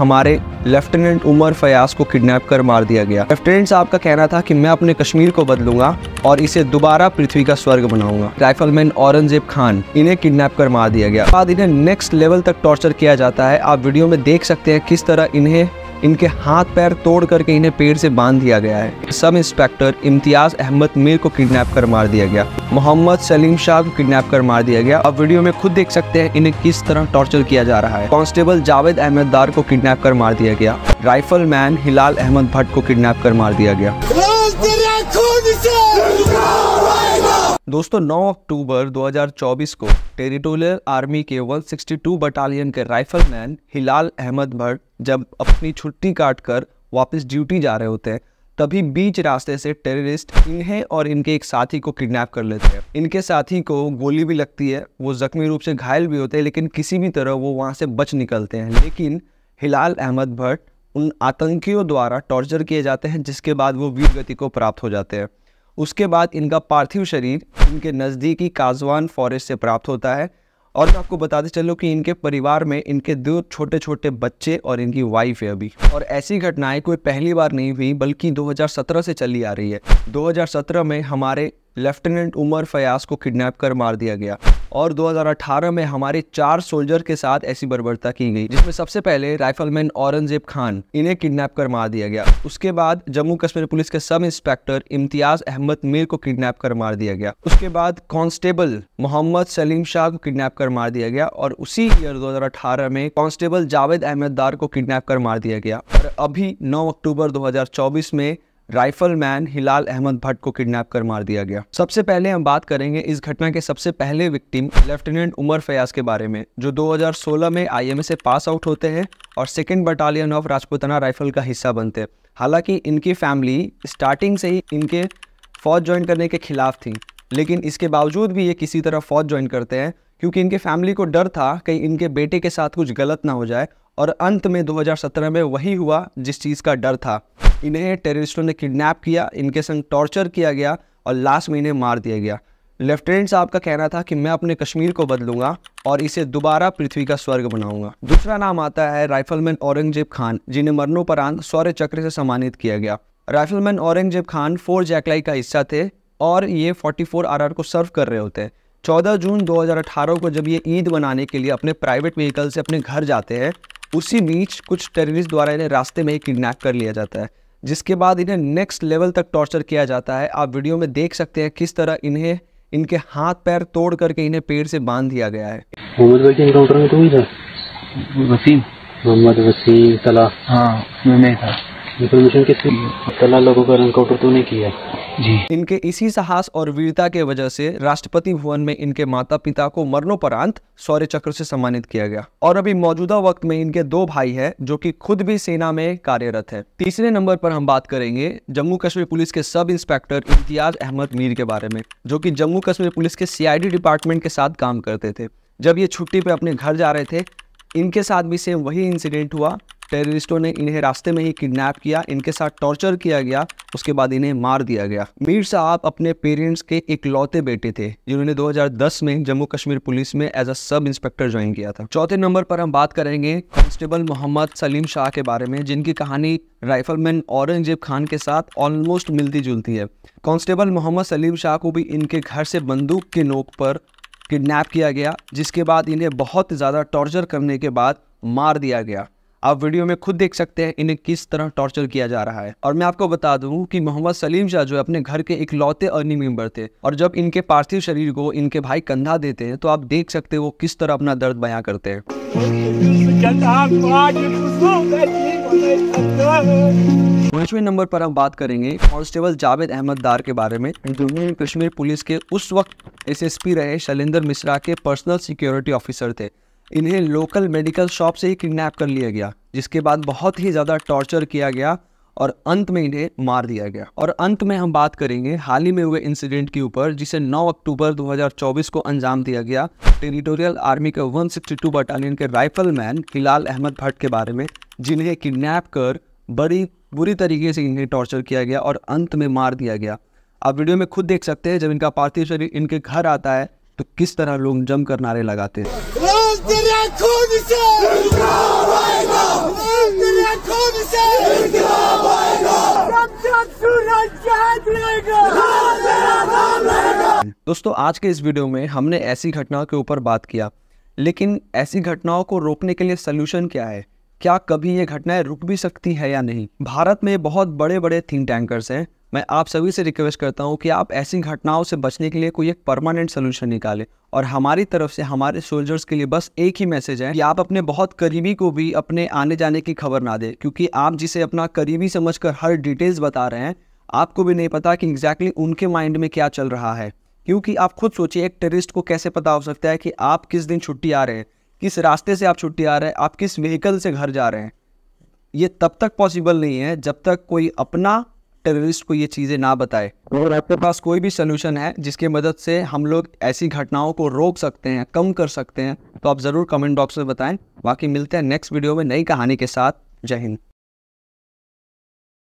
हमारे लेफ्टिनेंट उमर फयाज को किडनैप कर मार दिया गया लेफ्टिनेंट साहब का कहना था कि मैं अपने कश्मीर को बदलूंगा और इसे दोबारा पृथ्वी का स्वर्ग बनाऊंगा राइफलमैन औरंगजेब खान इन्हें किडनैप कर मार दिया गया बाद इन्हें नेक्स्ट लेवल तक टॉर्चर किया जाता है आप वीडियो में देख सकते हैं किस तरह इन्हें इनके हाथ पैर तोड़ करके इन्हें पेड़ से बांध दिया गया है सब इंस्पेक्टर इम्तियाज अहमद मीर को किडनैप कर मार दिया गया मोहम्मद सलीम शाह को किडनैप कर मार दिया गया अब वीडियो में खुद देख सकते हैं इन्हें किस तरह टॉर्चर किया जा रहा है कांस्टेबल जावेद अहमद दार को किडनैप कर मार दिया गया राइफल मैन हिलाल अहमद भट्ट को किडनैप कर मार दिया गया दोस्तों 9 अक्टूबर 2024 को टेरिटोरियल आर्मी के 162 बटालियन के राइफलमैन हिलाल अहमद भट्ट जब अपनी छुट्टी काटकर वापस ड्यूटी जा रहे होते हैं तभी बीच रास्ते से टेररिस्ट इन्हें और इनके एक साथी को किडनैप कर लेते हैं इनके साथी को गोली भी लगती है वो जख्मी रूप से घायल भी होते हैं लेकिन किसी भी तरह वो वहाँ से बच निकलते हैं लेकिन हिलाल अहमद भट्ट उन आतंकियों द्वारा टॉर्चर किए जाते हैं जिसके बाद वो वीर गति को प्राप्त हो जाते हैं उसके बाद इनका पार्थिव शरीर इनके नज़दीकी काजवान फॉरेस्ट से प्राप्त होता है और मैं आपको बताते चलूँ कि इनके परिवार में इनके दो छोटे छोटे बच्चे और इनकी वाइफ है अभी और ऐसी घटनाएं कोई पहली बार नहीं हुई बल्कि 2017 से चली आ रही है 2017 में हमारे लेफ्टिनेंट उमर फयाज को किडनैप कर मार दिया गया और 2018 में हमारे चार सोल्जर के साथ ऐसी बर्बरता की गई जिसमें सबसे पहले राइफलमैन औरंगजेब खान इन्हें किडनैप कर मार दिया गया उसके बाद जम्मू कश्मीर पुलिस के सब इंस्पेक्टर इम्तियाज अहमद मीर को किडनैप कर मार दिया गया उसके बाद कांस्टेबल मोहम्मद सलीम शाह को किडनैप कर मार दिया गया और उसी ईयर दो में कॉन्स्टेबल जावेद अहमद दार को किडनैप कर मार दिया गया और अभी नौ अक्टूबर दो में राइफल मैन हिलाल अहमद भट्ट को किडनैप कर मार दिया गया सबसे पहले हम बात करेंगे इस घटना के सबसे पहले विक्टिम लेफ्टिनेंट उमर फयाज के बारे में जो 2016 में आईएमए से पास आउट होते हैं और second battalion of Rajputana rifle का हिस्सा बनते हैं हालांकि इनकी फैमिली स्टार्टिंग से ही इनके फौज ज्वाइन करने के खिलाफ थी लेकिन इसके बावजूद भी ये किसी तरह फौज ज्वाइन करते हैं क्योंकि इनके फैमिली को डर था कहीं इनके बेटे के साथ कुछ गलत ना हो जाए और अंत में 2017 में वही हुआ जिस चीज़ का डर था इन्हें टेररिस्टों ने किडनैप किया इनके संग टॉर्चर किया गया और लास्ट में इन्हें मार दिया गया लेफ्टिनेंट साहब का कहना था कि मैं अपने कश्मीर को बदलूंगा और इसे दोबारा पृथ्वी का स्वर्ग बनाऊंगा दूसरा नाम आता है राइफलमैन औरंगजेब खान जिन्हें मरणोपरांत सौर्य चक्र से सम्मानित किया गया rifleman Aurangzeb Khan four JAKLI का हिस्सा थे और ये 44 आरआर को सर्व कर रहे होते हैं 14 जून 2018 को जब ये ईद मनाने के लिए अपने प्राइवेट व्हीकल से अपने घर जाते हैं उसी बीच कुछ टेररिस्ट द्वारा इन्हें रास्ते में ही किडनैप कर लिया जाता है जिसके बाद इन्हें नेक्स्ट लेवल तक टॉर्चर किया जाता है आप वीडियो में देख सकते हैं किस तरह इन्हें इनके हाथ पैर तोड़ करके इन्हें पेड़ से बांध दिया गया है मोहम्मद भाई के इनकाउंटर में ही था वसीम मोहम्मद वसीम सलाह हाँ मैं था इन्फॉर्मेशन लोगों का एनकाउंटर किया जी इनके इसी साहस और वीरता के वजह से राष्ट्रपति भवन में इनके माता पिता को मरणोपरांत शौर्य चक्र से सम्मानित किया गया और अभी मौजूदा वक्त में इनके दो भाई हैं जो कि खुद भी सेना में कार्यरत है तीसरे नंबर पर हम बात करेंगे जम्मू कश्मीर पुलिस के सब इंस्पेक्टर इम्तियाज अहमद मीर के बारे में जो की जम्मू कश्मीर पुलिस के सी डिपार्टमेंट के साथ काम करते थे जब ये छुट्टी पे अपने घर जा रहे थे इनके साथ भी सेम वही इंसिडेंट हुआ टेररिस्टों ने इन्हें रास्ते में ही किडनैप किया इनके साथ टॉर्चर किया गया उसके बाद इन्हें मार दिया गया मीर साहब अपने पेरेंट्स के इकलौते बेटे थे जिन्होंने 2010 में जम्मू कश्मीर पुलिस में as a sub inspector join किया था चौथे नंबर पर हम बात करेंगे कांस्टेबल मोहम्मद सलीम शाह के बारे में जिनकी कहानी राइफलमैन औरंगजेब खान के साथ ऑलमोस्ट मिलती जुलती है कांस्टेबल मोहम्मद सलीम शाह को भी इनके घर से बंदूक के नोक पर किडनैप किया गया जिसके बाद इन्हें बहुत ज़्यादा टॉर्चर करने के बाद मार दिया गया आप वीडियो में खुद देख सकते हैं इन्हें किस तरह टॉर्चर किया जा रहा है और मैं आपको बता दूं कि मोहम्मद सलीम शाह जो है अपने घर के इकलौते अर्निंग मेंबर थे और जब इनके पार्थिव शरीर को इनके भाई कंधा देते हैं तो आप देख सकते वो किस तरह अपना दर्द बया करते हैं पांचवें नंबर पर हम बात करेंगे कांस्टेबल जावेद अहमद दार के बारे में जम्मू कश्मीर पुलिस के उस वक्त एसएसपी रहे शैलेंद्र मिश्रा के पर्सनल सिक्योरिटी ऑफिसर थे इन्हें लोकल मेडिकल शॉप से ही किडनैप कर लिया गया जिसके बाद बहुत ही ज़्यादा टॉर्चर किया गया और अंत में इन्हें मार दिया गया और अंत में हम बात करेंगे हाल ही में हुए इंसिडेंट के ऊपर जिसे 9 अक्टूबर 2024 को अंजाम दिया गया टेरिटोरियल आर्मी के 162 बटालियन के राइफलमैन हिलाल अहमद भट्ट के बारे में जिन्हें किडनैप कर बड़ी बुरी तरीके से इन्हें टॉर्चर किया गया और अंत में मार दिया गया आप वीडियो में खुद देख सकते हैं जब इनका पार्थिव शरीर इनके घर आता है तो किस तरह लोग जम नारे लगाते हैं खून से खून से दोस्तों आज के इस वीडियो में हमने ऐसी घटनाओं के ऊपर बात किया लेकिन ऐसी घटनाओं को रोकने के लिए सलूशन क्या है क्या कभी ये घटनाएं रुक भी सकती है या नहीं भारत में बहुत बड़े बड़े थिंक टैंकर्स हैं मैं आप सभी से रिक्वेस्ट करता हूँ कि आप ऐसी घटनाओं से बचने के लिए कोई एक परमानेंट सोल्यूशन निकालें और हमारी तरफ से हमारे सोल्जर्स के लिए बस एक ही मैसेज है कि आप अपने बहुत करीबी को भी अपने आने जाने की खबर ना दें क्योंकि आप जिसे अपना करीबी समझकर हर डिटेल्स बता रहे हैं आपको भी नहीं पता कि एग्जैक्टली exactly उनके माइंड में क्या चल रहा है क्योंकि आप खुद सोचिए एक टूरिस्ट को कैसे पता हो सकता है कि आप किस दिन छुट्टी आ रहे हैं किस रास्ते से आप छुट्टी आ रहे हैं आप किस व्हीकल से घर जा रहे हैं ये तब तक पॉसिबल नहीं है जब तक कोई अपना टेररिस्ट को ये चीज़ें ना बताए अगर आपके पास कोई भी सोल्यूशन है जिसकी मदद से हम लोग ऐसी घटनाओं को रोक सकते हैं कम कर सकते हैं तो आप ज़रूर कमेंट बॉक्स में बताएं बाकी मिलते हैं नेक्स्ट वीडियो में नई कहानी के साथ जय हिंद